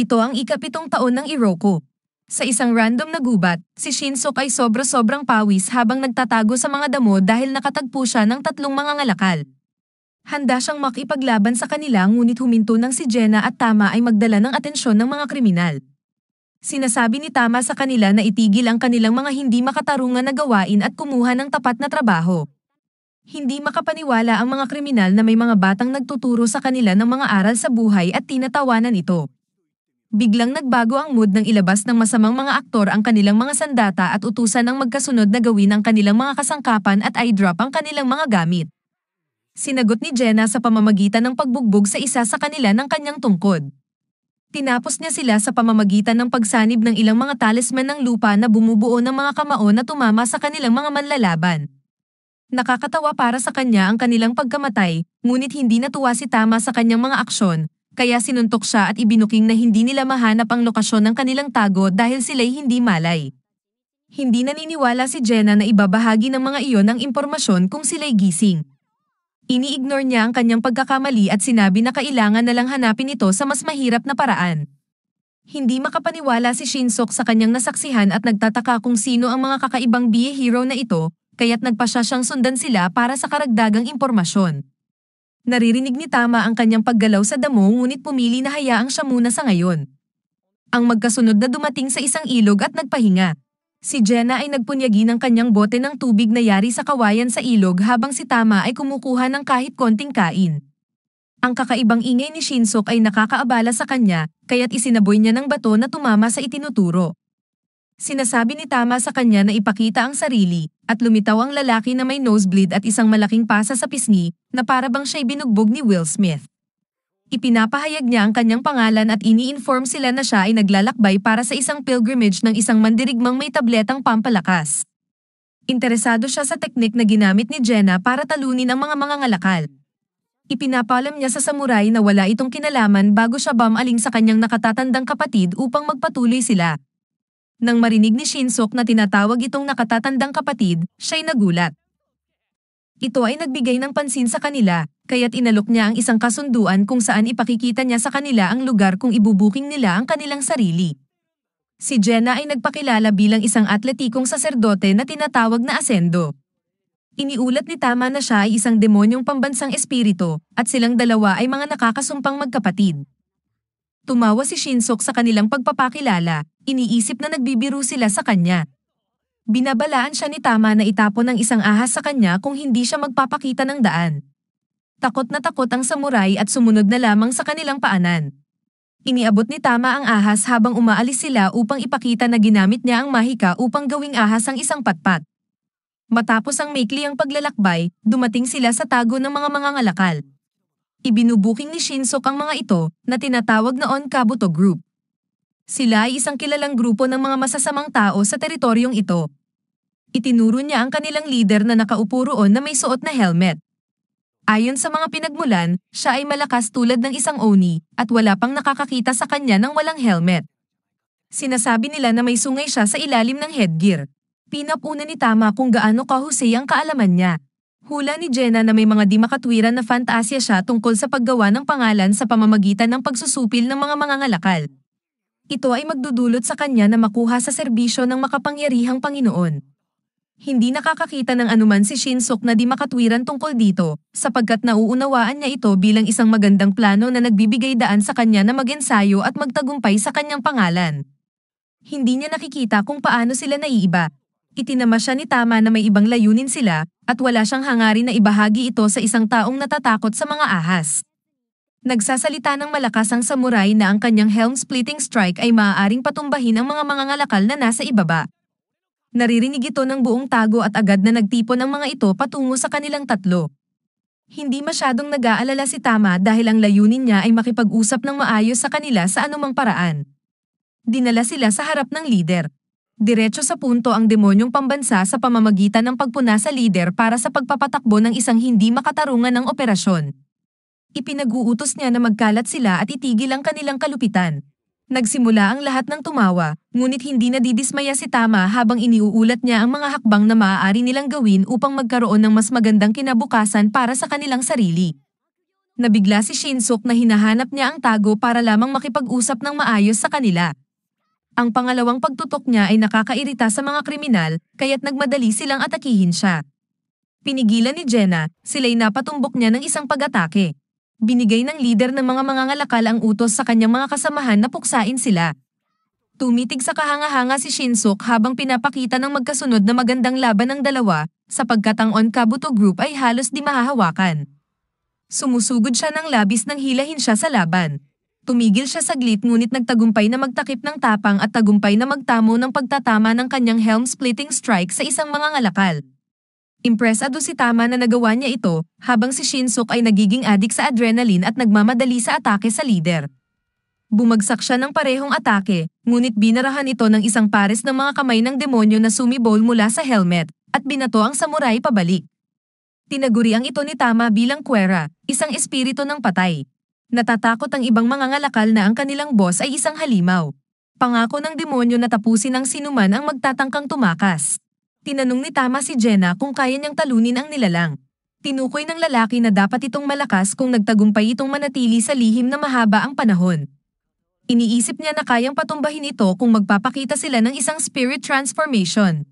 Ito ang ikapitong taon ng Iroko. Sa isang random na gubat, si Shinsok ay sobra-sobrang pawis habang nagtatago sa mga damo dahil nakatagpo siya ng tatlong mga ngalakal. Handa siyang makipaglaban sa kanila ngunit huminto ng si Jenna at Tama ay magdala ng atensyon ng mga kriminal. Sinasabi ni Tama sa kanila na itigil ang kanilang mga hindi makatarungan na gawain at kumuha ng tapat na trabaho. Hindi makapaniwala ang mga kriminal na may mga batang nagtuturo sa kanila ng mga aral sa buhay at tinatawanan ito biglang nagbago ang mood ng ilabas ng masamang mga aktor ang kanilang mga sandata at utusan ng magkasunod na gawin ang kanilang mga kasangkapan at eyedrop ang kanilang mga gamit. Sinagot ni Jenna sa pamamagitan ng pagbugbog sa isa sa kanila ng kanyang tungkod. Tinapos niya sila sa pamamagitan ng pagsanib ng ilang mga talisman ng lupa na bumubuo ng mga kamao na tumama sa kanilang mga manlalaban. Nakakatawa para sa kanya ang kanilang pagkamatay, ngunit hindi natuwa si Tama sa kanyang mga aksyon, kaya sinuntok siya at ibinuking na hindi nila mahanap ang lokasyon ng kanilang tago dahil sila'y hindi malay. Hindi naniniwala si Jenna na ibabahagi ng mga iyon ang impormasyon kung sila'y gising. Ini-ignore niya ang kanyang pagkakamali at sinabi na kailangan na lang hanapin ito sa mas mahirap na paraan. Hindi makapaniwala si Shinsok sa kanyang nasaksihan at nagtataka kung sino ang mga kakaibang BA hero na ito, kaya't nagpasya siyang sundan sila para sa karagdagang impormasyon. Naririnig ni Tama ang kanyang paggalaw sa damo ngunit pumili na hayaang siya muna sa ngayon. Ang magkasunod na dumating sa isang ilog at nagpahinga. Si Jenna ay nagpunyagi ng kanyang bote ng tubig na yari sa kawayan sa ilog habang si Tama ay kumukuha ng kahit konting kain. Ang kakaibang ingay ni Shinsok ay nakakaabala sa kanya, kaya't isinaboy niya ng bato na tumama sa itinuturo. Sinasabi ni Tama sa kanya na ipakita ang sarili, at lumitaw ang lalaki na may nosebleed at isang malaking pasa sa pisngi na para bang siya'y binugbog ni Will Smith. Ipinapahayag niya ang kanyang pangalan at ini-inform sila na siya ay naglalakbay para sa isang pilgrimage ng isang mandirigmang may tabletang pampalakas. Interesado siya sa teknik na ginamit ni Jenna para talunin ang mga mga ngalakal. Ipinapalam niya sa samurai na wala itong kinalaman bago siya bamaling sa kanyang nakatatandang kapatid upang magpatuloy sila. Nang marinig ni Shinsok na tinatawag itong nakatatandang kapatid, siya'y nagulat. Ito ay nagbigay ng pansin sa kanila, kaya't inalok niya ang isang kasunduan kung saan ipakikita niya sa kanila ang lugar kung ibubuking nila ang kanilang sarili. Si Jenna ay nagpakilala bilang isang atletikong saserdote na tinatawag na asendo. Iniulat ni Tama na siya ay isang demonyong pambansang espirito, at silang dalawa ay mga nakakasumpang magkapatid. Tumawa si Shinsok sa kanilang pagpapakilala, iniisip na nagbibiro sila sa kanya. Binabalaan siya ni Tama na itapon ng isang ahas sa kanya kung hindi siya magpapakita ng daan. Takot na takot ang samurai at sumunod na lamang sa kanilang paanan. Iniabot ni Tama ang ahas habang umaalis sila upang ipakita na ginamit niya ang mahika upang gawing ahas ang isang patpat. Matapos ang maikli ang paglalakbay, dumating sila sa tago ng mga mangangalakal. Ibinubuking ni Shinsok ang mga ito na tinatawag na Onkabuto Group. Sila ay isang kilalang grupo ng mga masasamang tao sa teritoryong ito. Itinuro niya ang kanilang leader na nakaupo roon na may suot na helmet. Ayon sa mga pinagmulan, siya ay malakas tulad ng isang Oni at wala pang nakakakita sa kanya ng walang helmet. Sinasabi nila na may sungay siya sa ilalim ng headgear. Pinapuna ni Tama kung gaano kahusay ang kaalaman niya. Hula ni Jenna na may mga di makatwiran na fantasya siya tungkol sa paggawa ng pangalan sa pamamagitan ng pagsusupil ng mga mangangalakal. Ito ay magdudulot sa kanya na makuha sa serbisyo ng makapangyarihang Panginoon. Hindi nakakakita ng anuman si Shinsok na di makatwiran tungkol dito, sapagkat nauunawaan niya ito bilang isang magandang plano na nagbibigay daan sa kanya na mag-ensayo at magtagumpay sa kanyang pangalan. Hindi niya nakikita kung paano sila naiiba, Itinama siya ni Tama na may ibang layunin sila, at wala siyang hangarin na ibahagi ito sa isang taong natatakot sa mga ahas. Nagsasalita ng malakas ang samurai na ang kanyang helm-splitting strike ay maaaring patumbahin ang mga mangangalakal na nasa ibaba. Naririnig ito ng buong tago at agad na nagtipon ang mga ito patungo sa kanilang tatlo. Hindi masyadong nag-aalala si Tama dahil ang layunin niya ay makipag-usap ng maayos sa kanila sa anumang paraan. Dinala sila sa harap ng lider, diretso sa punto ang demonyong pambansa sa pamamagitan ng pagpuna sa lider para sa pagpapatakbo ng isang hindi makatarungan ng operasyon. Ipinag-uutos niya na magkalat sila at itigil ang kanilang kalupitan. Nagsimula ang lahat ng tumawa, ngunit hindi nadidismaya si Tama habang iniuulat niya ang mga hakbang na maaari nilang gawin upang magkaroon ng mas magandang kinabukasan para sa kanilang sarili. Nabigla si Shinsuk na hinahanap niya ang tago para lamang makipag-usap ng maayos sa kanila. Ang pangalawang pagtutok niya ay nakakairita sa mga kriminal kaya't nagmadali silang atakihin siya. Pinigilan ni Jenna, sila'y napatumbok niya ng isang pag-atake. Binigay ng leader ng mga mangangalakal ang utos sa kanyang mga kasamahan na puksain sila. Tumitig sa kahanga-hanga si Shinsuk habang pinapakita ng magkasunod na magandang laban ng dalawa sapagkat ang Onkabuto Group ay halos di mahahawakan. Sumusugod siya ng labis nang hilahin siya sa laban. Tumigil siya saglit ngunit nagtagumpay na magtakip ng tapang at tagumpay na magtamo ng pagtatama ng kanyang helm-splitting strike sa isang mga ngalakal. Impresado si Tama na nagawa niya ito habang si Shinsuk ay nagiging adik sa adrenaline at nagmamadali sa atake sa leader. Bumagsak siya ng parehong atake, ngunit binarahan ito ng isang pares ng mga kamay ng demonyo na sumibol mula sa helmet, at binato ang samurai pabalik. Tinaguri ang ito ni Tama bilang Kuera, isang espiritu ng patay. Natatakot ang ibang mga ngalakal na ang kanilang boss ay isang halimaw. Pangako ng demonyo na tapusin ang sinuman ang magtatangkang tumakas. Tinanong ni Tama si Jenna kung kaya niyang talunin ang nilalang. Tinukoy ng lalaki na dapat itong malakas kung nagtagumpay itong manatili sa lihim na mahaba ang panahon. Iniisip niya na kayang patumbahin ito kung magpapakita sila ng isang spirit transformation.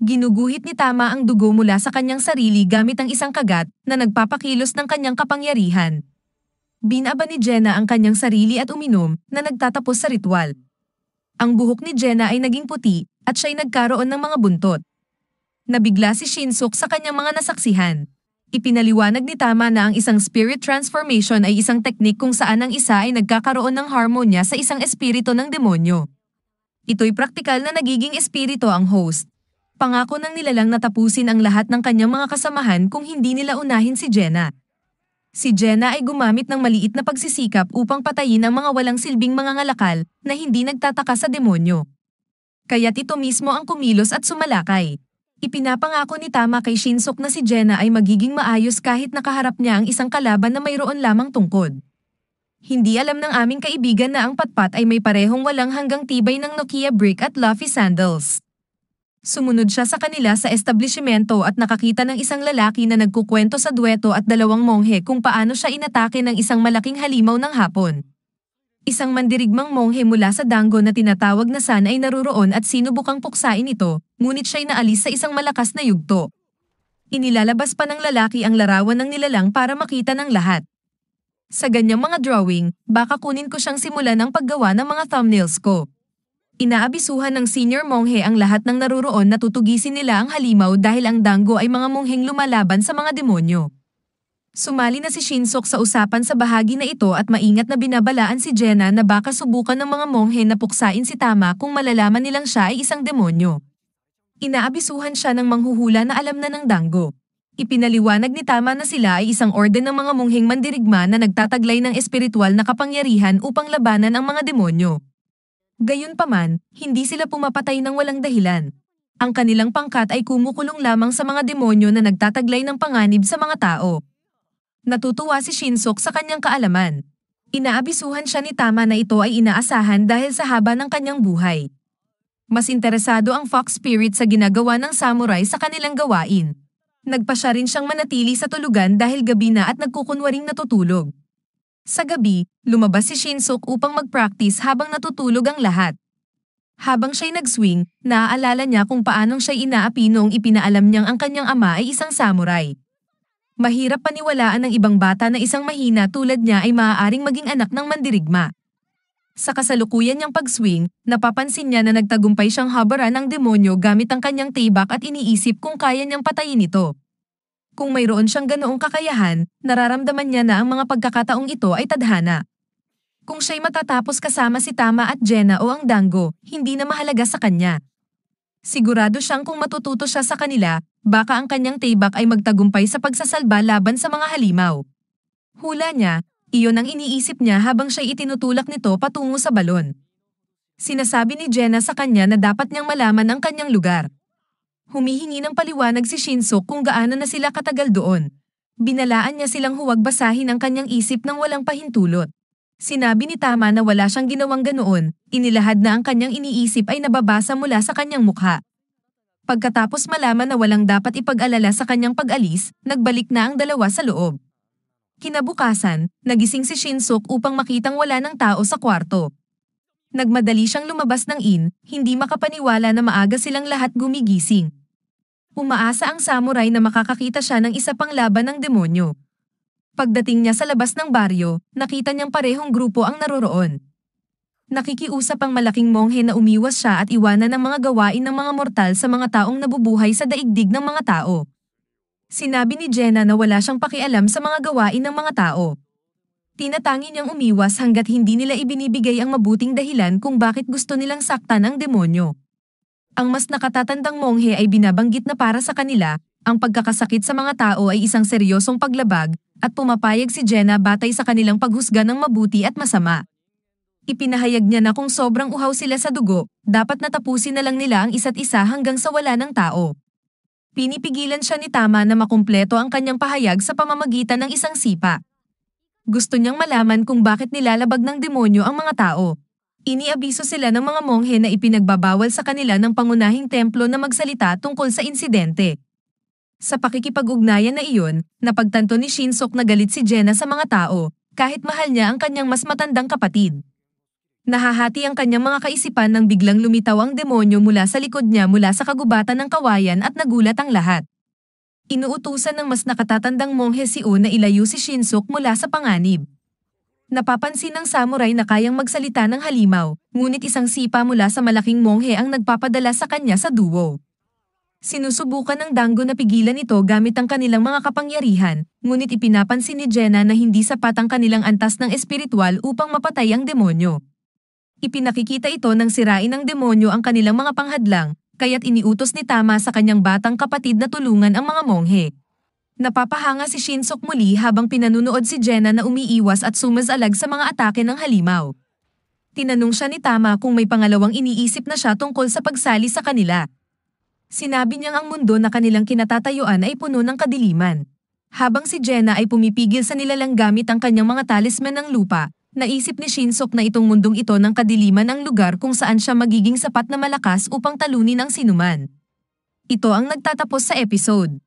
Ginuguhit ni Tama ang dugo mula sa kanyang sarili gamit ang isang kagat na nagpapakilos ng kanyang kapangyarihan. Binaba ni Jenna ang kanyang sarili at uminom na nagtatapos sa ritual. Ang buhok ni Jenna ay naging puti at siya'y nagkaroon ng mga buntot. Nabigla si Shinsuk sa kanyang mga nasaksihan. Ipinaliwanag ni Tama na ang isang spirit transformation ay isang teknik kung saan ang isa ay nagkakaroon ng harmonya sa isang espiritu ng demonyo. Ito'y praktikal na nagiging espiritu ang host. Pangako ng nilalang natapusin ang lahat ng kanyang mga kasamahan kung hindi nila unahin si Jenna si Jenna ay gumamit ng maliit na pagsisikap upang patayin ang mga walang silbing mga ngalakal na hindi nagtataka sa demonyo. Kaya't ito mismo ang kumilos at sumalakay. Ipinapangako ni Tama kay Shinsok na si Jenna ay magiging maayos kahit nakaharap niya ang isang kalaban na mayroon lamang tungkod. Hindi alam ng aming kaibigan na ang patpat ay may parehong walang hanggang tibay ng Nokia brick at Luffy sandals. Sumunod siya sa kanila sa establishmento at nakakita ng isang lalaki na nagkukwento sa dueto at dalawang monghe kung paano siya inatake ng isang malaking halimaw ng hapon. Isang mandirigmang monghe mula sa Dango na tinatawag na San ay naruroon at sinubukang puksain ito, ngunit siya'y naalis sa isang malakas na yugto. Inilalabas pa ng lalaki ang larawan ng nilalang para makita ng lahat. Sa ganyang mga drawing, baka kunin ko siyang simula ng paggawa ng mga thumbnails ko. Inaabisuhan ng senior monghe ang lahat ng naruroon na tutugisin nila ang halimaw dahil ang dango ay mga mongheng lumalaban sa mga demonyo. Sumali na si Shinsok sa usapan sa bahagi na ito at maingat na binabalaan si Jenna na baka subukan ng mga monghe na puksain si Tama kung malalaman nilang siya ay isang demonyo. Inaabisuhan siya ng manghuhula na alam na ng dango. Ipinaliwanag ni Tama na sila ay isang orden ng mga mongheng mandirigma na nagtataglay ng espiritual na kapangyarihan upang labanan ang mga demonyo. Gayunpaman, hindi sila pumapatay ng walang dahilan. Ang kanilang pangkat ay kumukulong lamang sa mga demonyo na nagtataglay ng panganib sa mga tao. Natutuwa si Shinsok sa kanyang kaalaman. Inaabisuhan siya ni Tama na ito ay inaasahan dahil sa haba ng kanyang buhay. Mas interesado ang Fox Spirit sa ginagawa ng samurai sa kanilang gawain. Nagpa siya rin siyang manatili sa tulugan dahil gabi na at nagkukunwaring natutulog. Sa gabi, lumabas si Shinsuk upang mag-practice habang natutulog ang lahat. Habang siya'y nag-swing, naaalala niya kung paanong siya'y inaapi noong ipinaalam niyang ang kanyang ama ay isang samurai. Mahirap paniwalaan ng ibang bata na isang mahina tulad niya ay maaaring maging anak ng mandirigma. Sa kasalukuyan niyang pag-swing, napapansin niya na nagtagumpay siyang habaran ng demonyo gamit ang kanyang tibak at iniisip kung kaya niyang patayin ito. Kung mayroon siyang ganoong kakayahan, nararamdaman niya na ang mga pagkakataong ito ay tadhana. Kung siya'y matatapos kasama si Tama at Jenna o ang Dango, hindi na mahalaga sa kanya. Sigurado siyang kung matututo siya sa kanila, baka ang kanyang tibak ay magtagumpay sa pagsasalba laban sa mga halimaw. Hula niya, iyon ang iniisip niya habang siya'y itinutulak nito patungo sa balon. Sinasabi ni Jenna sa kanya na dapat niyang malaman ang kanyang lugar. Humihingi ng paliwanag si Shinso kung gaano na sila katagal doon. Binalaan niya silang huwag basahin ang kanyang isip ng walang pahintulot. Sinabi ni Tama na wala siyang ginawang ganoon, inilahad na ang kanyang iniisip ay nababasa mula sa kanyang mukha. Pagkatapos malaman na walang dapat ipag-alala sa kanyang pag-alis, nagbalik na ang dalawa sa loob. Kinabukasan, nagising si Shinsuk upang makitang wala ng tao sa kwarto nagmadali siyang lumabas ng inn, hindi makapaniwala na maaga silang lahat gumigising. Umaasa ang samurai na makakakita siya ng isa pang laban ng demonyo. Pagdating niya sa labas ng baryo, nakita niyang parehong grupo ang naroroon. Nakikiusap ang malaking monghe na umiwas siya at iwanan ng mga gawain ng mga mortal sa mga taong nabubuhay sa daigdig ng mga tao. Sinabi ni Jenna na wala siyang pakialam sa mga gawain ng mga tao. Tinatangi niyang umiwas hanggat hindi nila ibinibigay ang mabuting dahilan kung bakit gusto nilang saktan ang demonyo. Ang mas nakatatandang monghe ay binabanggit na para sa kanila, ang pagkakasakit sa mga tao ay isang seryosong paglabag, at pumapayag si Jenna batay sa kanilang paghusga ng mabuti at masama. Ipinahayag niya na kung sobrang uhaw sila sa dugo, dapat natapusin na lang nila ang isa't isa hanggang sa wala ng tao. Pinipigilan siya ni Tama na makumpleto ang kanyang pahayag sa pamamagitan ng isang sipa. Gusto niyang malaman kung bakit nilalabag ng demonyo ang mga tao. Iniabiso sila ng mga monghe na ipinagbabawal sa kanila ng pangunahing templo na magsalita tungkol sa insidente. Sa pakikipag-ugnayan na iyon, napagtanto ni Shinsok na galit si Jenna sa mga tao, kahit mahal niya ang kanyang mas matandang kapatid. Nahahati ang kanyang mga kaisipan nang biglang lumitaw ang demonyo mula sa likod niya mula sa kagubatan ng kawayan at nagulat ang lahat. Inuutusan ng mas nakatatandang monghe si U na ilayo si Shinsuk mula sa panganib. Napapansin ng samurai na kayang magsalita ng halimaw, ngunit isang sipa mula sa malaking monghe ang nagpapadala sa kanya sa duo. Sinusubukan ng Dango na pigilan ito gamit ang kanilang mga kapangyarihan, ngunit ipinapansin ni Jenna na hindi sapat ang kanilang antas ng espiritual upang mapatay ang demonyo. Ipinakikita ito ng sirain ng demonyo ang kanilang mga panghadlang, kaya't iniutos ni Tama sa kanyang batang kapatid na tulungan ang mga monghe. Napapahanga si Shinsok muli habang pinanunood si Jenna na umiiwas at sumasalag sa mga atake ng halimaw. Tinanong siya ni Tama kung may pangalawang iniisip na siya tungkol sa pagsali sa kanila. Sinabi niyang ang mundo na kanilang kinatatayuan ay puno ng kadiliman. Habang si Jenna ay pumipigil sa nilalang gamit ang kanyang mga talisman ng lupa, Naisip ni Shinsok na itong mundong ito ng kadiliman ang lugar kung saan siya magiging sapat na malakas upang talunin ang sinuman. Ito ang nagtatapos sa episode.